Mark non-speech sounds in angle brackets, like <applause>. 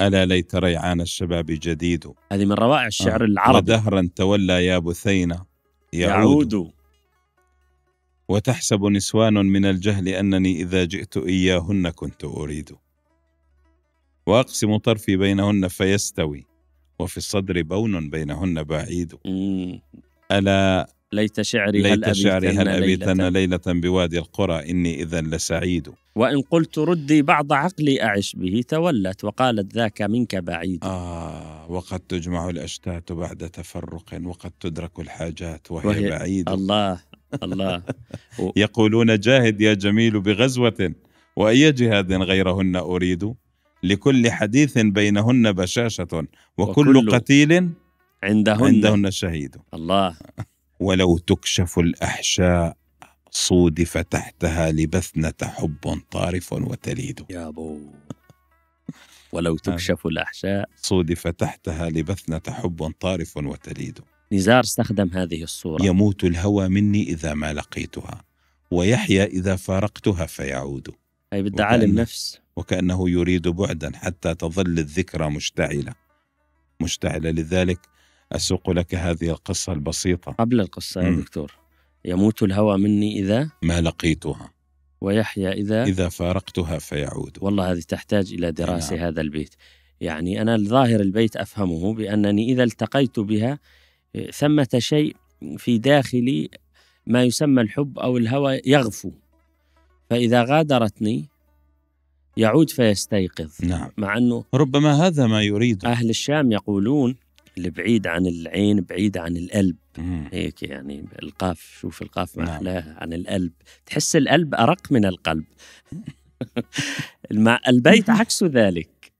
ألا ليت ريعان الشباب جديد هذه من روائع الشعر آه. العربي ودهرا تولى يا بثينة يعود, يعود. وتحسب نسوان من الجهل أنني إذا جئت إياهن كنت أريد وأقسم طرفي بينهن فيستوي وفي الصدر بون بينهن بعيد ألا ليت شعري ليت هل أبيتن شعري هل أبيتن ليلة, ليلة بوادي القرى إني إذا لسعيد وإن قلت ردي بعض عقلي أعش به تولت وقالت ذاك منك بعيد آه وقد تجمع الأشتات بعد تفرق وقد تدرك الحاجات وهي, وهي بعيد الله الله <laughs> يقولون جاهد يا جميل بغزوة وأي جهاد غيرهن أريد لكل حديث بينهن بشاشة وكل, وكل قتيل عندهن عندهن شهيد الله <laughs> ولو تكشف الأحشاء صودف تحتها لبثنة حب طارف وتليد يا بو ولو تكشف الأحشاء صودف تحتها لبثنة حب طارف وتليد نزار استخدم هذه الصورة يموت الهوى مني إذا ما لقيتها ويحيا إذا فارقتها فيعود أي بدها عالم نفس وكأنه يريد بعدا حتى تظل الذكرى مشتعلة مشتعلة لذلك أسوق لك هذه القصة البسيطة قبل القصة يا م. دكتور يموت الهوى مني إذا ما لقيتها ويحيا إذا إذا فارقتها فيعود والله هذه تحتاج إلى دراسة نعم. هذا البيت يعني أنا الظاهر البيت أفهمه بأنني إذا التقيت بها آه، ثمة شيء في داخلي ما يسمى الحب أو الهوى يغفو فإذا غادرتني يعود فيستيقظ نعم مع أنه ربما هذا ما يريد أهل الشام يقولون البعيد عن العين بعيد عن القلب مم. هيك يعني القاف شوف القاف ما نعم. احلاها عن القلب تحس القلب ارق من القلب <laughs> البيت <laughs> عكس ذلك